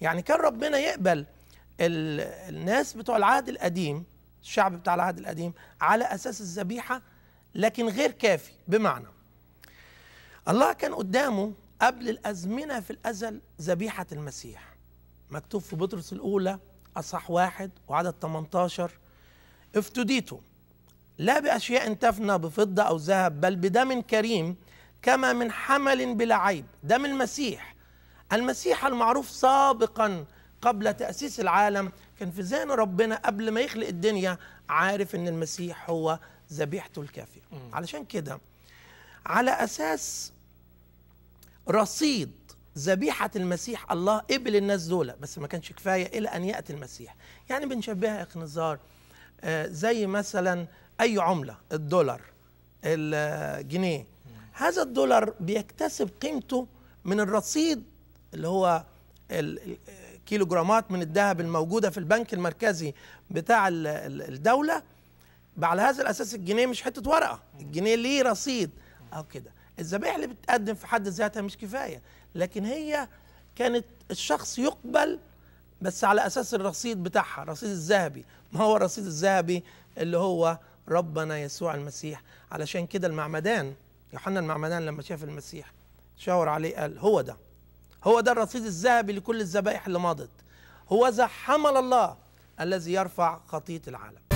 يعني كان ربنا يقبل الناس بتوع العهد القديم الشعب بتاع العهد القديم على اساس الذبيحه لكن غير كافي بمعنى الله كان قدامه قبل الازمنه في الازل ذبيحه المسيح مكتوب في بطرس الاولى اصح واحد وعدد 18 افتديتم لا باشياء تفنى بفضه او ذهب بل بدم كريم كما من حمل بلا عيب دم المسيح المسيح المعروف سابقا قبل تأسيس العالم كان في ذهن ربنا قبل ما يخلق الدنيا عارف ان المسيح هو ذبيحته الكافية علشان كده على أساس رصيد ذبيحة المسيح الله قبل الناس دول بس ما كانش كفاية إلى أن يأتي المسيح يعني بنشبهها إخنزار آه زي مثلا أي عملة الدولار الجنيه هذا الدولار بيكتسب قيمته من الرصيد اللي هو الكيلو جرامات من الذهب الموجوده في البنك المركزي بتاع الدوله على هذا الاساس الجنيه مش حته ورقه الجنيه ليه رصيد او كده الذبائح اللي بتقدم في حد ذاتها مش كفايه لكن هي كانت الشخص يقبل بس على اساس الرصيد بتاعها الرصيد الذهبي ما هو الرصيد الذهبي اللي هو ربنا يسوع المسيح علشان كده المعمدان يوحنا المعمدان لما شاف المسيح شاور عليه قال هو ده هو ده الرصيد الذهبي لكل الذبائح اللي مضت هو ذا حمل الله الذي يرفع خطيه العالم